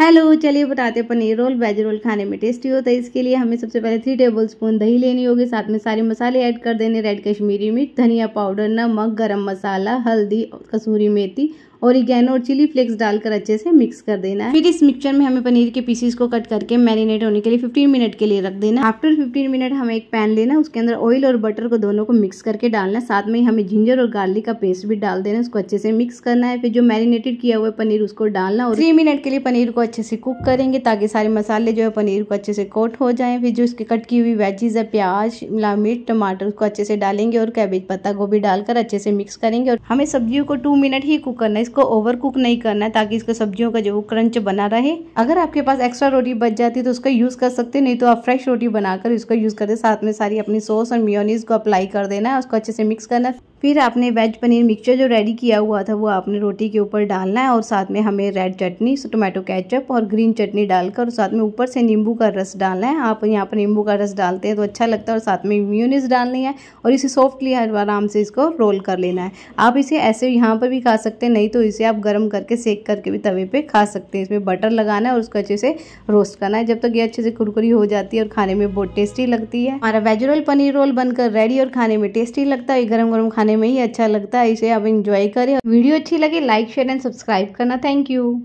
hello चलिए बताते हैं पनीर रोल वेज रोल खाने में टेस्टी होता है इसके लिए हमें सबसे पहले थ्री टेबल स्पून दही लेनी होगी साथ में सारे मसाले ऐड कर देने रेड कश्मीरी मिर्च धनिया पाउडर नमक गरम मसाला हल्दी कसूरी मेथी ओरिगेनो और चिली फ्लेक्स डालकर अच्छे से मिक्स कर देना है फिर इस मिक्सचर में हमें पनीर के पीसीस को कट करके मैरिनेट होने के लिए फिफ्टीन मिनट के लिए रख देना आफ्टर फिफ्टीन मिनट हमें एक पैन लेना उसके अंदर ऑयल और बटर को दोनों को मिक्स करके डालना साथ में हमें जिंजर और गार्लिक का पेस्ट भी डाल देना उसको अच्छे से मिक्स करना है फिर जो मैरिनेटेड किया हुआ पनीर उसको डालना और थ्री मिनट के लिए पनीर को अच्छे से कुक करेंगे ताकि सारे मसाले जो है पनीर को अच्छे से कोट हो जाए फिर जो इसके कट की हुई वेजीज है प्याज शिमला मिर्च टमाटर उसको अच्छे से डालेंगे और कैबेज पत्ता गोभी डालकर अच्छे से मिक्स करेंगे और हमें सब्जियों को टू मिनट ही कुक करना है इसको ओवर कुक नहीं करना है ताकि इसको सब्जियों का जो क्रंच बना रहे अगर आपके पास एक्स्ट्रा रोटी बच जाती है तो उसका यूज़ कर सकते नहीं तो आप फ्रेश रोटी बनाकर इसका यूज़ करते साथ में सारी अपनी सॉस और मियोनीस को अप्लाई कर देना है उसको अच्छे से मिक्स करना फिर आपने वेज पनीर मिक्सचर जो रेडी किया हुआ था वो आपने रोटी के ऊपर डालना है और साथ में हमें रेड चटनी टोमेटो केचप और ग्रीन चटनी डालकर साथ में ऊपर से नींबू का रस डालना है आप यहाँ पर नींबू का रस डालते हैं तो अच्छा लगता है और साथ में म्यूनिस डालनी है और इसे सॉफ्टली आराम से इसको रोल कर लेना है आप इसे ऐसे यहाँ पर भी खा सकते हैं नहीं तो इसे आप गर्म करके सेक करके भी तवे पर खा सकते हैं इसमें बटर लगाना है और उसको अच्छे से रोस्ट करना है जब तक ये अच्छे से कुरकुरी हो जाती है और खाने में बहुत टेस्टी लगती है हमारा वेजरल पनीर रोल बनकर रेडी और खाने में टेस्टी लगता है गर्म गरम खाने में ही अच्छा लगता है इसे आप इंजॉय करें वीडियो अच्छी लगे लाइक शेयर एंड सब्सक्राइब करना थैंक यू